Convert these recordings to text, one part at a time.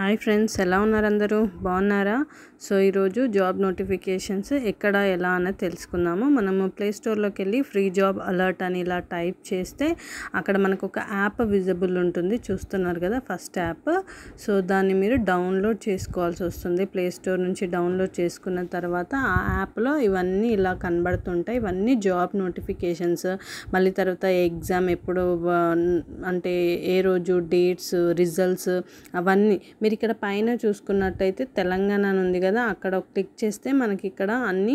hi friends ఎలా ఉన్నారు అందరూ బాగున్నారా సో ఈరోజు జాబ్ నోటిఫికేషన్స్ ఎక్కడ ఎలా అన్నది తెలుసుకుందాము మనము ప్లేస్టోర్లోకి వెళ్ళి ఫ్రీ జాబ్ అలర్ట్ అని ఇలా టైప్ చేస్తే అక్కడ మనకు ఒక యాప్ విజిబుల్ ఉంటుంది చూస్తున్నారు కదా ఫస్ట్ యాప్ సో దాన్ని మీరు డౌన్లోడ్ చేసుకోవాల్సి వస్తుంది ప్లేస్టోర్ నుంచి డౌన్లోడ్ చేసుకున్న తర్వాత ఆ యాప్లో ఇవన్నీ ఇలా కనబడుతుంటాయి ఇవన్నీ జాబ్ నోటిఫికేషన్స్ మళ్ళీ తర్వాత ఎగ్జామ్ ఎప్పుడు అంటే ఏ రోజు డేట్స్ రిజల్ట్స్ అవన్నీ మీరు ఇక్కడ పైన చూసుకున్నట్టయితే తెలంగాణ అని ఉంది కదా అక్కడ క్లిక్ చేస్తే మనకి ఇక్కడ అన్ని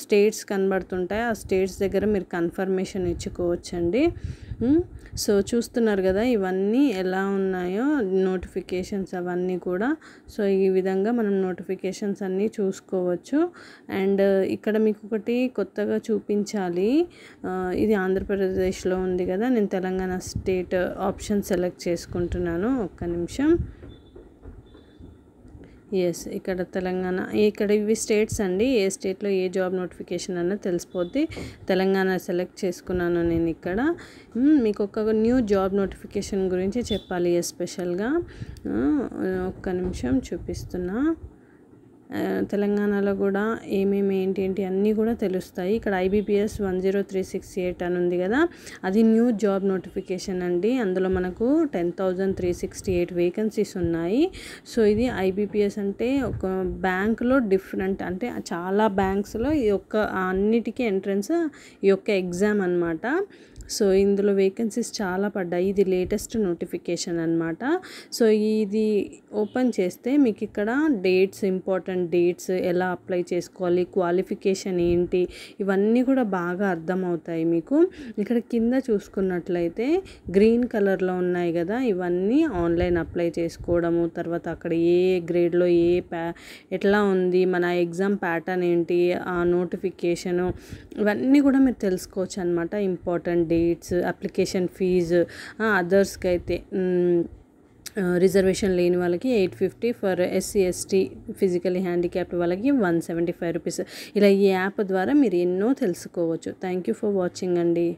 స్టేట్స్ కనబడుతుంటాయి ఆ స్టేట్స్ దగ్గర మీరు కన్ఫర్మేషన్ ఇచ్చుకోవచ్చండి సో చూస్తున్నారు కదా ఇవన్నీ ఎలా ఉన్నాయో నోటిఫికేషన్స్ అవన్నీ కూడా సో ఈ విధంగా మనం నోటిఫికేషన్స్ అన్నీ చూసుకోవచ్చు అండ్ ఇక్కడ మీకు ఒకటి కొత్తగా చూపించాలి ఇది ఆంధ్రప్రదేశ్లో ఉంది కదా నేను తెలంగాణ స్టేట్ ఆప్షన్ సెలెక్ట్ చేసుకుంటున్నాను ఒక్క నిమిషం ఎస్ ఇక్కడ తెలంగాణ ఇక్కడ ఇవి స్టేట్స్ అండి ఏ స్టేట్లో ఏ జాబ్ నోటిఫికేషన్ అన్న తెలిసిపోద్ది తెలంగాణ సెలెక్ట్ చేసుకున్నాను నేను ఇక్కడ మీకు ఒక న్యూ జాబ్ నోటిఫికేషన్ గురించి చెప్పాలి ఎస్పెషల్గా ఒక్క నిమిషం చూపిస్తున్నా తెలంగాణలో కూడా ఏమేమి ఏంటి ఏంటి అన్నీ కూడా తెలుస్తాయి ఇక్కడ IBPS one zero three six eight అని ఉంది కదా అది న్యూ జాబ్ నోటిఫికేషన్ అండి అందులో మనకు ten thousand three sixty eight vacancies ఉన్నాయి సో ఇది ఐబీపీఎస్ అంటే ఒక బ్యాంక్లో డిఫరెంట్ అంటే చాలా బ్యాంక్స్లో ఈ యొక్క అన్నిటికీ ఎంట్రన్స్ ఈ యొక్క ఎగ్జామ్ అనమాట సో ఇందులో వేకెన్సీస్ చాలా పడ్డాయి ఇది లేటెస్ట్ నోటిఫికేషన్ అనమాట సో ఇది ఓపెన్ చేస్తే మీకు ఇక్కడ డేట్స్ ఇంపార్టెంట్ డేట్స్ ఎలా అప్లై చేసుకోవాలి క్వాలిఫికేషన్ ఏంటి ఇవన్నీ కూడా బాగా అర్థమవుతాయి మీకు ఇక్కడ కింద చూసుకున్నట్లయితే గ్రీన్ కలర్లో ఉన్నాయి కదా ఇవన్నీ ఆన్లైన్ అప్లై చేసుకోవడము తర్వాత అక్కడ ఏ గ్రేడ్లో ఏ ప్యా ఎట్లా ఉంది మన ఎగ్జామ్ ప్యాటర్న్ ఏంటి ఆ నోటిఫికేషను ఇవన్నీ కూడా మీరు తెలుసుకోవచ్చు అనమాట ఇంపార్టెంట్ డేట్స్ అప్లికేషన్ ఫీజు అదర్స్కి అయితే రిజర్వేషన్ లేని వాళ్ళకి eight fifty for SC ST physically handicapped వాళ్ళకి వన్ సెవెంటీ ఫైవ్ రూపీస్ ఇలా ఈ యాప్ ద్వారా మీరు ఎన్నో తెలుసుకోవచ్చు థ్యాంక్ యూ ఫర్ వాచింగ్ అండి